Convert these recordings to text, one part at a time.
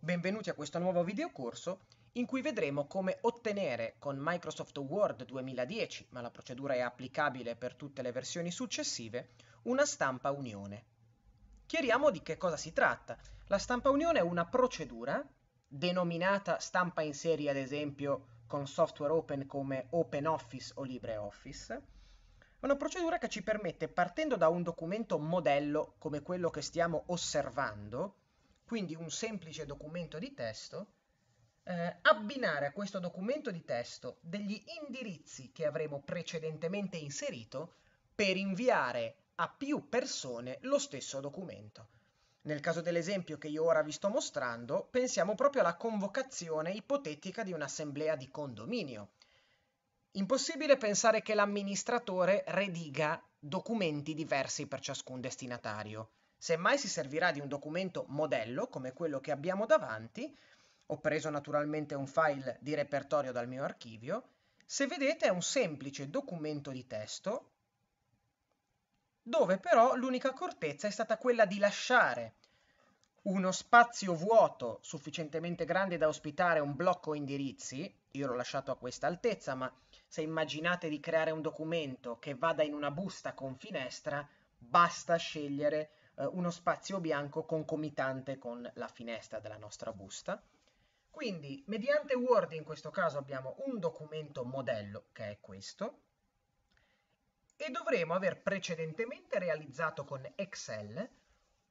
Benvenuti a questo nuovo videocorso in cui vedremo come ottenere con Microsoft Word 2010, ma la procedura è applicabile per tutte le versioni successive, una stampa unione. Chiariamo di che cosa si tratta. La stampa unione è una procedura, denominata stampa in serie ad esempio con software open come OpenOffice o LibreOffice, una procedura che ci permette, partendo da un documento modello come quello che stiamo osservando, quindi un semplice documento di testo, eh, abbinare a questo documento di testo degli indirizzi che avremo precedentemente inserito per inviare a più persone lo stesso documento. Nel caso dell'esempio che io ora vi sto mostrando, pensiamo proprio alla convocazione ipotetica di un'assemblea di condominio. Impossibile pensare che l'amministratore rediga documenti diversi per ciascun destinatario. Semmai si servirà di un documento modello, come quello che abbiamo davanti, ho preso naturalmente un file di repertorio dal mio archivio, se vedete è un semplice documento di testo, dove però l'unica accortezza è stata quella di lasciare uno spazio vuoto sufficientemente grande da ospitare un blocco indirizzi, io l'ho lasciato a questa altezza, ma se immaginate di creare un documento che vada in una busta con finestra, basta scegliere eh, uno spazio bianco concomitante con la finestra della nostra busta. Quindi, mediante Word in questo caso abbiamo un documento modello, che è questo, e dovremo aver precedentemente realizzato con Excel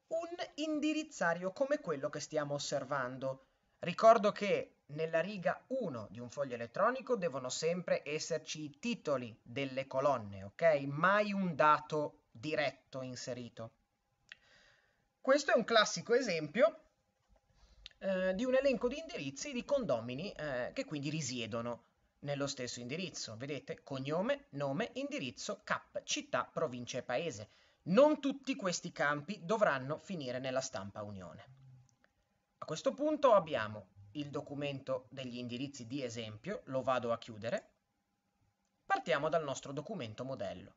un indirizzario come quello che stiamo osservando. Ricordo che nella riga 1 di un foglio elettronico devono sempre esserci i titoli delle colonne, ok? Mai un dato diretto inserito. Questo è un classico esempio eh, di un elenco di indirizzi di condomini eh, che quindi risiedono nello stesso indirizzo. Vedete? Cognome, nome, indirizzo, CAP, città, provincia e paese. Non tutti questi campi dovranno finire nella stampa unione. A questo punto abbiamo il documento degli indirizzi di esempio, lo vado a chiudere. Partiamo dal nostro documento modello.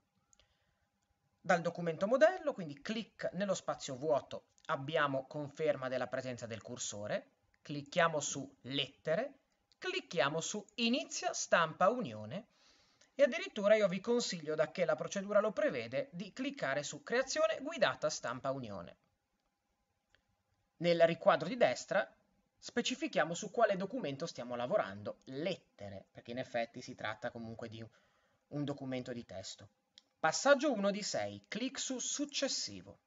Dal documento modello, quindi clic nello spazio vuoto, abbiamo conferma della presenza del cursore, clicchiamo su lettere, clicchiamo su inizia stampa unione e addirittura io vi consiglio, da che la procedura lo prevede, di cliccare su creazione guidata stampa unione. Nel riquadro di destra specifichiamo su quale documento stiamo lavorando, lettere, perché in effetti si tratta comunque di un documento di testo. Passaggio 1 di 6. Clic su Successivo.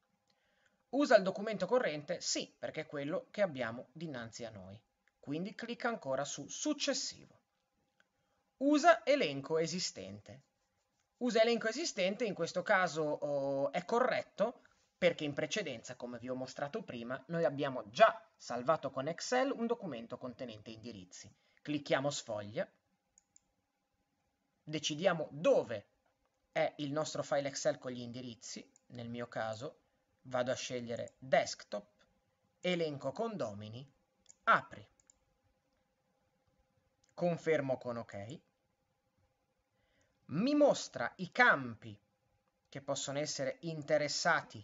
Usa il documento corrente? Sì, perché è quello che abbiamo dinanzi a noi. Quindi clicca ancora su Successivo. Usa elenco esistente. Usa elenco esistente, in questo caso oh, è corretto perché in precedenza, come vi ho mostrato prima, noi abbiamo già salvato con Excel un documento contenente indirizzi. Clicchiamo sfoglia, decidiamo dove è il nostro file Excel con gli indirizzi, nel mio caso vado a scegliere desktop, elenco condomini, apri, confermo con ok, mi mostra i campi che possono essere interessati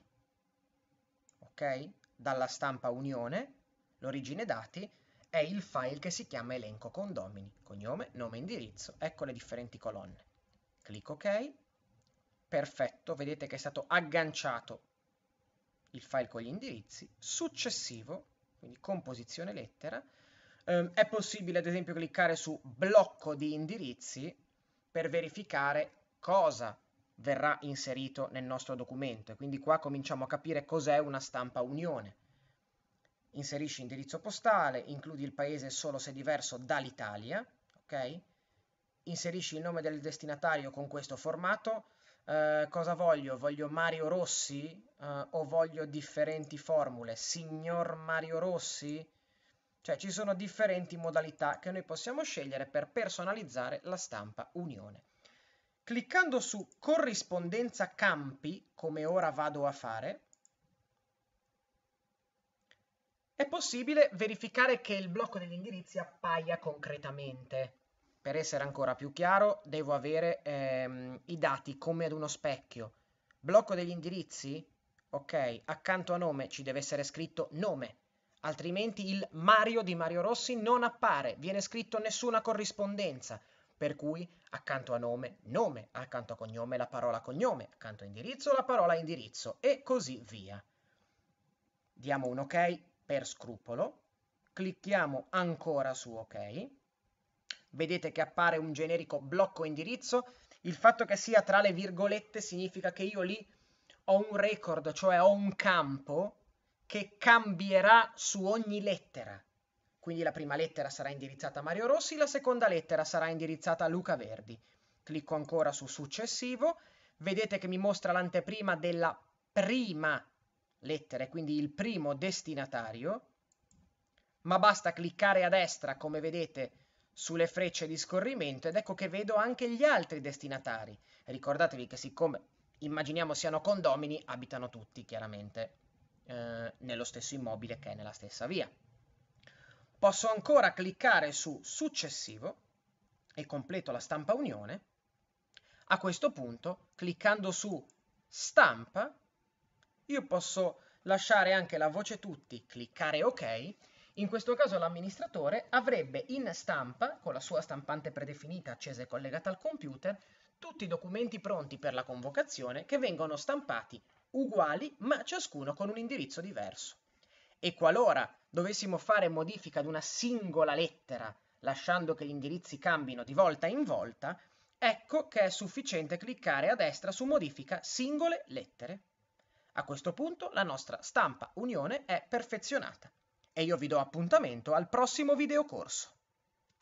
ok? dalla stampa unione, l'origine dati, è il file che si chiama elenco condomini, cognome, nome, indirizzo, ecco le differenti colonne. Clicco ok, perfetto, vedete che è stato agganciato il file con gli indirizzi, successivo, quindi composizione lettera, ehm, è possibile ad esempio cliccare su blocco di indirizzi per verificare cosa verrà inserito nel nostro documento e quindi qua cominciamo a capire cos'è una stampa unione. Inserisci indirizzo postale, includi il paese solo se diverso dall'Italia, ok? Inserisci il nome del destinatario con questo formato, eh, cosa voglio? Voglio Mario Rossi eh, o voglio differenti formule? Signor Mario Rossi? Cioè ci sono differenti modalità che noi possiamo scegliere per personalizzare la stampa Unione. Cliccando su corrispondenza campi, come ora vado a fare, è possibile verificare che il blocco degli indirizzi appaia concretamente per essere ancora più chiaro, devo avere ehm, i dati come ad uno specchio. Blocco degli indirizzi? Ok, accanto a nome ci deve essere scritto nome, altrimenti il Mario di Mario Rossi non appare, viene scritto nessuna corrispondenza. Per cui accanto a nome, nome, accanto a cognome la parola cognome, accanto a indirizzo la parola indirizzo e così via. Diamo un ok per scrupolo, clicchiamo ancora su ok vedete che appare un generico blocco indirizzo, il fatto che sia tra le virgolette significa che io lì ho un record, cioè ho un campo che cambierà su ogni lettera. Quindi la prima lettera sarà indirizzata a Mario Rossi, la seconda lettera sarà indirizzata a Luca Verdi. Clicco ancora su successivo, vedete che mi mostra l'anteprima della prima lettera, quindi il primo destinatario, ma basta cliccare a destra, come vedete, sulle frecce di scorrimento ed ecco che vedo anche gli altri destinatari. Ricordatevi che siccome immaginiamo siano condomini, abitano tutti chiaramente eh, nello stesso immobile che è nella stessa via. Posso ancora cliccare su successivo e completo la stampa unione. A questo punto, cliccando su stampa, io posso lasciare anche la voce tutti, cliccare ok in questo caso l'amministratore avrebbe in stampa, con la sua stampante predefinita accesa e collegata al computer, tutti i documenti pronti per la convocazione che vengono stampati uguali ma ciascuno con un indirizzo diverso. E qualora dovessimo fare modifica ad una singola lettera, lasciando che gli indirizzi cambino di volta in volta, ecco che è sufficiente cliccare a destra su modifica singole lettere. A questo punto la nostra stampa unione è perfezionata e io vi do appuntamento al prossimo videocorso.